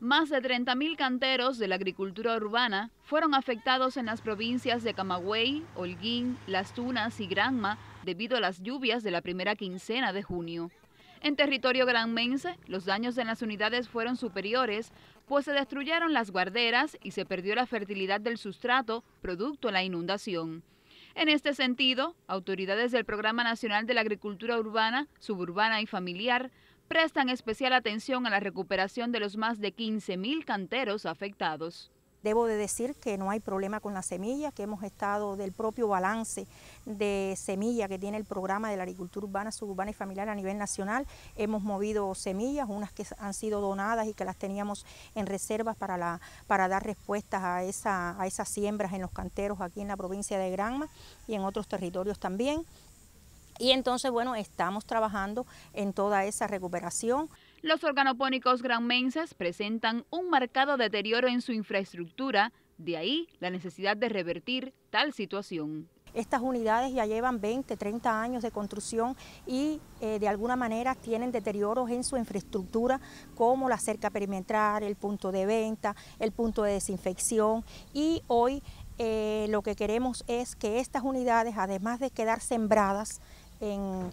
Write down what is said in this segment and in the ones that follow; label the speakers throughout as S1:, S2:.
S1: Más de 30.000 canteros de la agricultura urbana fueron afectados en las provincias de Camagüey, Holguín, Las Tunas y Granma debido a las lluvias de la primera quincena de junio. En territorio granmense, los daños en las unidades fueron superiores, pues se destruyeron las guarderas y se perdió la fertilidad del sustrato producto de la inundación. En este sentido, autoridades del Programa Nacional de la Agricultura Urbana, Suburbana y Familiar prestan especial atención
S2: a la recuperación
S1: de los más de 15.000 canteros afectados.
S2: Debo de decir que no hay problema con la semilla, que hemos estado del propio balance de semilla que tiene el programa de la agricultura urbana, suburbana y familiar a nivel nacional. Hemos movido semillas, unas que han sido donadas y que las teníamos en reservas para, dar respuestas a esas siembras en los canteros aquí en la provincia de Granma y en otros territorios también. Y entonces, bueno, estamos trabajando en toda esa recuperación. Los
S1: organopónicos granmenses presentan un marcado deterioro en su infraestructura, de ahí la necesidad de revertir tal
S2: situación. Estas unidades ya llevan 20, 30 años de construcción y eh, de alguna manera tienen deterioros en su infraestructura como la cerca perimetral, el punto de venta, el punto de desinfección y hoy eh, lo que queremos es que estas unidades, además de quedar sembradas, eh,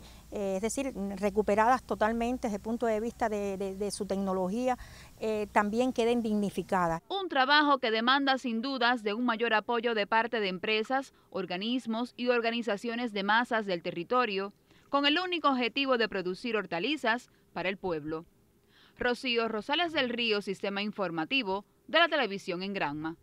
S2: es decir, recuperadas totalmente desde el punto de vista de, su tecnología, eh, también queden dignificadas.
S1: Un trabajo que demanda sin dudas de un mayor apoyo de parte de empresas, organismos y organizaciones de masas del territorio, con el único objetivo de producir hortalizas para el pueblo. Rocío Rosales del Río, Sistema Informativo de la Televisión en Granma.